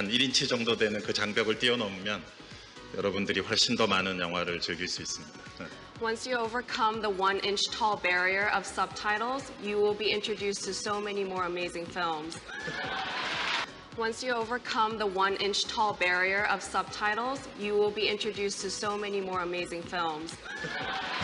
한 1인치 정도 되는 그 장벽을 뛰어넘으면 여러분들이 훨씬 더 많은 영화를 즐길 수 있습니다. Once you overcome the one inch tall barrier of subtitles, you will be introduced to so many more amazing films. Once you overcome the one inch tall barrier of subtitles, you will be introduced to so many more amazing films.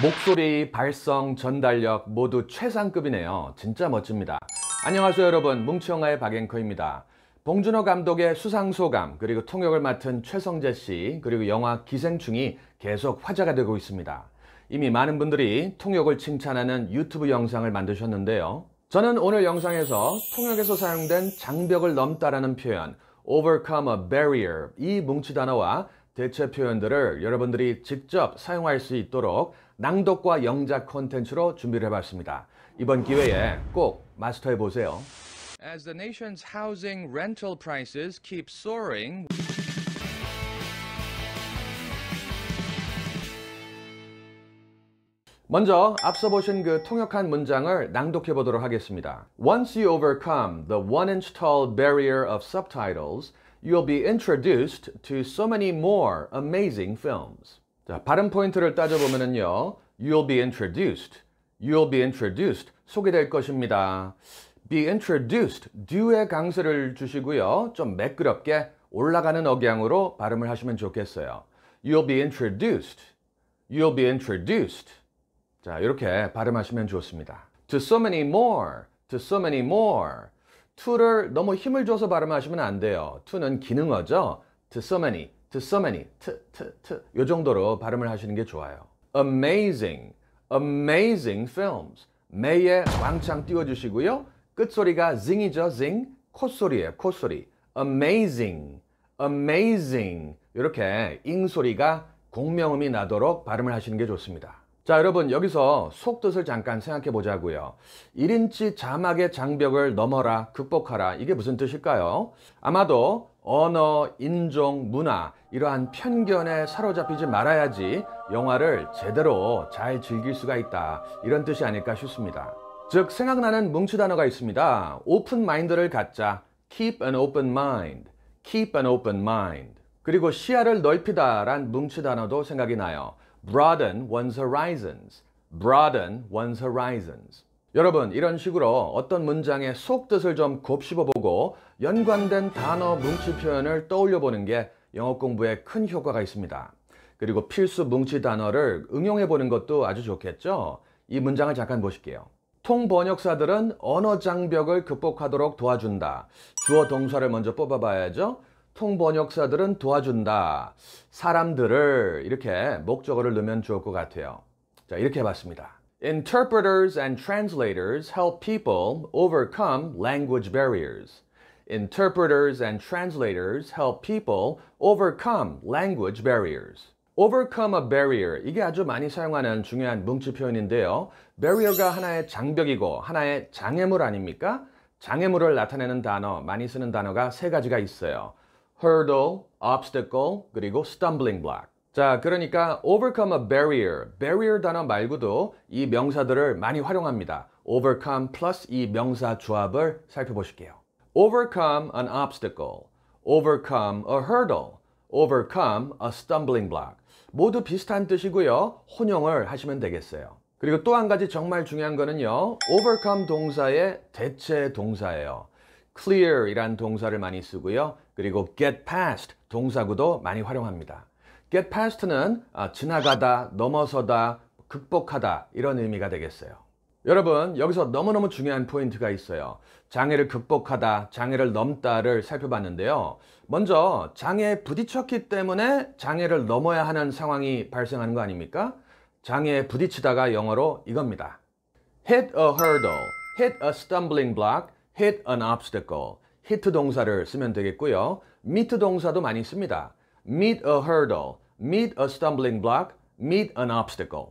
목소리, 발성, 전달력 모두 최상급이네요. 진짜 멋집니다. 안녕하세요 여러분, 뭉치영화의 박앵커입니다. 봉준호 감독의 수상 소감, 그리고 통역을 맡은 최성재 씨, 그리고 영화 기생충이 계속 화제가 되고 있습니다. 이미 많은 분들이 통역을 칭찬하는 유튜브 영상을 만드셨는데요. 저는 오늘 영상에서 통역에서 사용된 장벽을 넘다라는 표현, overcome a barrier 이 뭉치 단어와 대체 표현들을 여러분들이 직접 사용할 수 있도록 낭독과 영작 콘텐츠로 준비를 해봤습니다. 이번 기회에 꼭 마스터해보세요. as the nation's housing rental prices keep soaring. 먼저 앞서 보신 그 통역한 문장을 낭독해 보도록 하겠습니다. Once you overcome the one-inch tall barrier of subtitles, you'll be introduced to so many more amazing films. 자, 발음 포인트를 따져보면요. You'll be introduced. You'll be introduced. 소개될 것입니다. be introduced, do의 강세를 주시고요. 좀 매끄럽게 올라가는 억양으로 발음을 하시면 좋겠어요. You'll be introduced. You'll be introduced. 자, 이렇게 발음하시면 좋습니다. To so many more. To so many more. to를 너무 힘을 줘서 발음하시면 안 돼요. to는 기능어죠. To so many. To so many. t, t, t. 요 정도로 발음을 하시는 게 좋아요. Amazing. Amazing films. 매에 왕창 띄워주시고요. 끝소리가 zing이죠. zing. 콧소리예요. 콧소리. amazing, amazing. 이렇게 잉 소리가 공명음이 나도록 발음을 하시는 게 좋습니다. 자 여러분 여기서 속뜻을 잠깐 생각해 보자고요 1인치 자막의 장벽을 넘어라 극복하라 이게 무슨 뜻일까요? 아마도 언어, 인종, 문화 이러한 편견에 사로잡히지 말아야지 영화를 제대로 잘 즐길 수가 있다 이런 뜻이 아닐까 싶습니다 즉 생각나는 뭉치 단어가 있습니다. 오픈 마인드를 갖자. keep an open mind. keep an open mind. 그리고 시야를 넓히다 란 뭉치 단어도 생각이 나요. broaden one's horizons. broaden one's horizons. 여러분 이런 식으로 어떤 문장의 속뜻을 좀 곱씹어보고 연관된 단어 뭉치 표현을 떠올려보는 게 영어 공부에 큰 효과가 있습니다. 그리고 필수 뭉치 단어를 응용해보는 것도 아주 좋겠죠? 이 문장을 잠깐 보실게요. 통번역사들은 언어 장벽을 극복하도록 도와준다. 주어 동사를 먼저 뽑아봐야죠. 통번역사들은 도와준다. 사람들을 이렇게 목적어를 넣으면 좋을 것 같아요. 자, 이렇게 해봤습니다. Interpreters and translators help people overcome language barriers. Interpreters and translators help people overcome language barriers. overcome a barrier 이게 아주 많이 사용하는 중요한 뭉치 표현인데요 barrier가 하나의 장벽이고 하나의 장애물 아닙니까? 장애물을 나타내는 단어, 많이 쓰는 단어가 세 가지가 있어요 hurdle, obstacle, 그리고 stumbling block 자, 그러니까 overcome a barrier, barrier 단어 말고도 이 명사들을 많이 활용합니다. overcome plus 이 명사 조합을 살펴보실게요. overcome an obstacle, overcome a hurdle, overcome a stumbling block. 모두 비슷한 뜻이고요. 혼용을 하시면 되겠어요. 그리고 또 한 가지 정말 중요한 거는요. overcome 동사의 대체 동사예요. clear 이란 동사를 많이 쓰고요. 그리고 get past 동사구도 많이 활용합니다. get past는 아, 지나가다, 넘어서다, 극복하다 이런 의미가 되겠어요. 여러분 여기서 너무너무 중요한 포인트가 있어요 장애를 극복하다 장애를 넘다를 살펴봤는데요 먼저 장애에 부딪혔기 때문에 장애를 넘어야 하는 상황이 발생하는 거 아닙니까 장애에 부딪히다가 영어로 이겁니다 hit a hurdle hit a stumbling block hit an obstacle hit 동사를 쓰면 되겠고요 meet 동사도 많이 씁니다 meet a hurdle meet a stumbling block meet an obstacle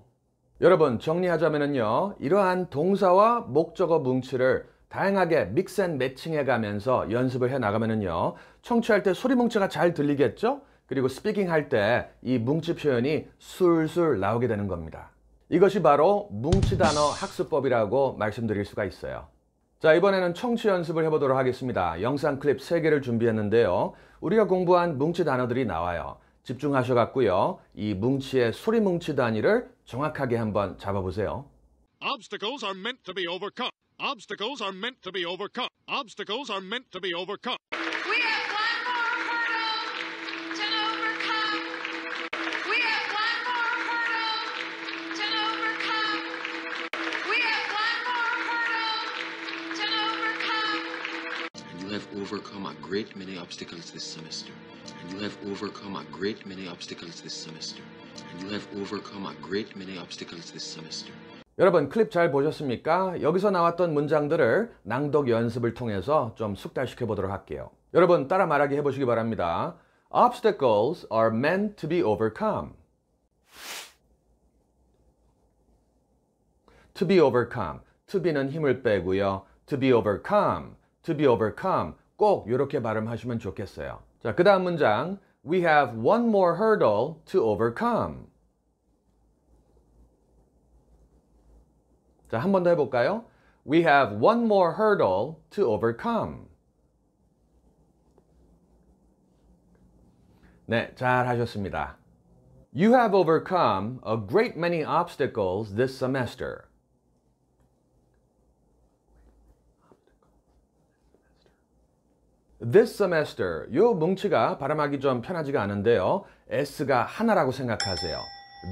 여러분 정리하자면요 이러한 동사와 목적어 뭉치를 다양하게 믹스앤 매칭해 가면서 연습을 해나가면요 청취할 때 소리 뭉치가 잘 들리겠죠? 그리고 스피킹 할 때 이 뭉치 표현이 술술 나오게 되는 겁니다 이것이 바로 뭉치 단어 학습법이라고 말씀드릴 수가 있어요 자 이번에는 청취 연습을 해보도록 하겠습니다 영상 클립 3개를 준비했는데요 우리가 공부한 뭉치 단어들이 나와요 집중하셔갖고요 이 뭉치의 소리 뭉치 단위를 정확하게 한번 잡아보세요. Obstacles are meant to be overcome. Obstacles are meant to be overcome. Obstacles are meant to be overcome. We have one more hurdle to overcome. We have one more hurdle to overcome. We have one more hurdle to overcome. And you have overcome a great many obstacles this semester. And you have overcome a great many obstacles this semester. You have overcome a great many obstacles this semester. 여러분 클립 잘 보셨습니까? 여기서 나왔던 문장들을 낭독 연습을 통해서 좀 숙달시켜 보도록 할게요. 여러분 따라 말하기 해보시기 바랍니다. Obstacles are meant to be overcome. To be overcome. To be는 힘을 빼고요. To be overcome. To be overcome. 꼭 이렇게 발음하시면 좋겠어요. 자, 그 다음 문장. we have one more hurdle to overcome. 자, 한 번 더 해볼까요? We have one more hurdle to overcome. 네, 잘 하셨습니다. You have overcome a great many obstacles this semester. This semester 요 뭉치가 발음하기 좀 편하지가 않은데요 S가 하나라고 생각하세요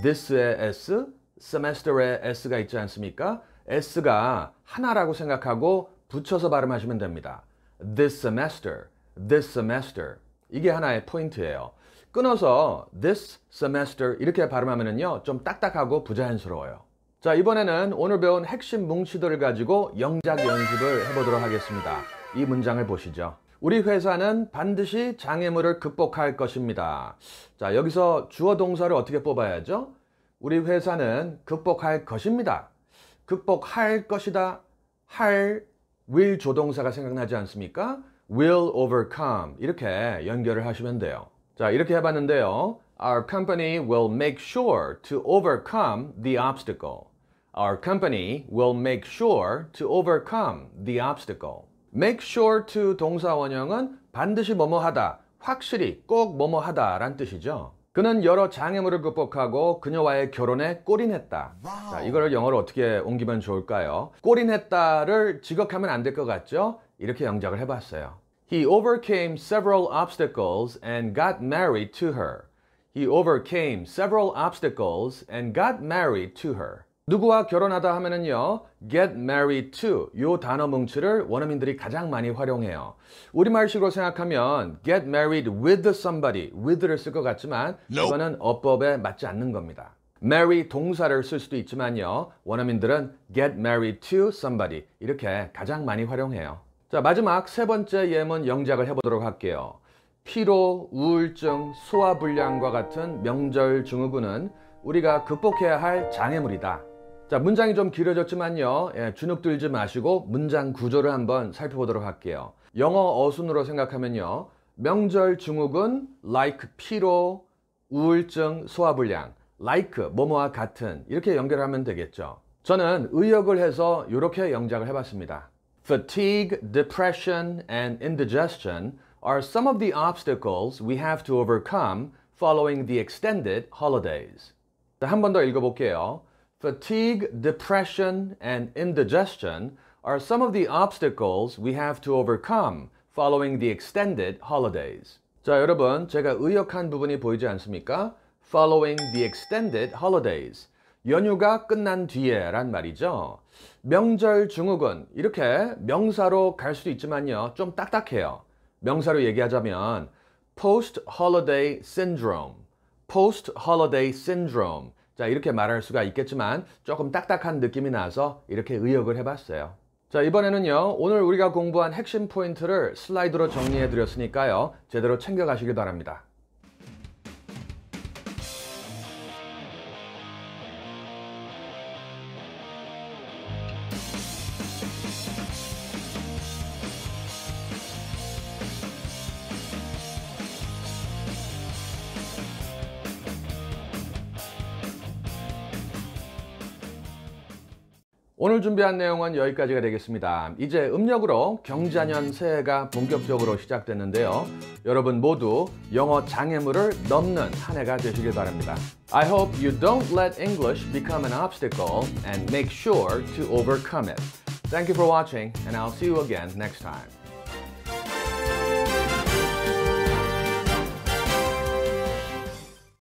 This의 S, semester의 S가 있지 않습니까? S가 하나라고 생각하고 붙여서 발음하시면 됩니다 This semester, this semester 이게 하나의 포인트예요 끊어서 this semester 이렇게 발음하면요 좀 딱딱하고 부자연스러워요 자 이번에는 오늘 배운 핵심 뭉치들을 가지고 영작 연습을 해보도록 하겠습니다 이 문장을 보시죠 우리 회사는 반드시 장애물을 극복할 것입니다. 자, 여기서 주어 동사를 어떻게 뽑아야죠? 우리 회사는 극복할 것입니다. 극복할 것이다. 할 will 조동사가 생각나지 않습니까? will overcome 이렇게 연결을 하시면 돼요. 자, 이렇게 해봤는데요. Our company will make sure to overcome the obstacle. Our company will make sure to overcome the obstacle. make sure to 동사 원형은 반드시 뭐뭐하다, 확실히 꼭 뭐뭐하다 란 뜻이죠. 그는 여러 장애물을 극복하고 그녀와의 결혼에 꼬린했다. 와우. 자, 이거를 영어로 어떻게 옮기면 좋을까요? 꼬린했다를 직역하면 안 될 것 같죠? 이렇게 영작을 해봤어요. He overcame several obstacles and got married to her. He overcame several obstacles and got married to her. 누구와 결혼하다 하면은요 get married to 요 단어 뭉치를 원어민들이 가장 많이 활용해요 우리말식으로 생각하면 get married with somebody with를 쓸 것 같지만 no. 이거는 어법에 맞지 않는 겁니다 marry 동사를 쓸 수도 있지만요 원어민들은 get married to somebody 이렇게 가장 많이 활용해요 자 마지막 세 번째 예문 영작을 해보도록 할게요 피로, 우울증, 소화불량과 같은 명절 증후군은 우리가 극복해야 할 장애물이다 자 문장이 좀 길어졌지만요 예, 주눅 들지 마시고 문장 구조를 한번 살펴보도록 할게요 영어 어순으로 생각하면요 명절 증후군 like 피로 우울증 소화불량 like 뭐뭐와 같은 이렇게 연결하면 되겠죠 저는 의역을 해서 이렇게 영작을 해봤습니다 Fatigue, depression and indigestion are some of the obstacles we have to overcome following the extended holidays 한 번 더 읽어볼게요 Fatigue, depression, and indigestion are some of the obstacles we have to overcome following the extended holidays. 자, 여러분, 제가 의역한 부분이 보이지 않습니까? Following the extended holidays. 연휴가 끝난 뒤에 란 말이죠. 명절 중국은 이렇게 명사로 갈 수도 있지만요. 좀 딱딱해요. 명사로 얘기하자면 post-holiday syndrome, post-holiday syndrome 자 이렇게 말할 수가 있겠지만 조금 딱딱한 느낌이 나서 이렇게 의역을 해봤어요. 자 이번에는요 오늘 우리가 공부한 핵심 포인트를 슬라이드로 정리해 드렸으니까요 제대로 챙겨가시길 바랍니다. 오늘 준비한 내용은 여기까지가 되겠습니다. 이제 음력으로 경자년 새해가 본격적으로 시작되는데요. 여러분 모두 영어 장애물을 넘는 한 해가 되시길 바랍니다. I hope you don't let English become an obstacle and make sure to overcome it. Thank you for watching and I'll see you again next time.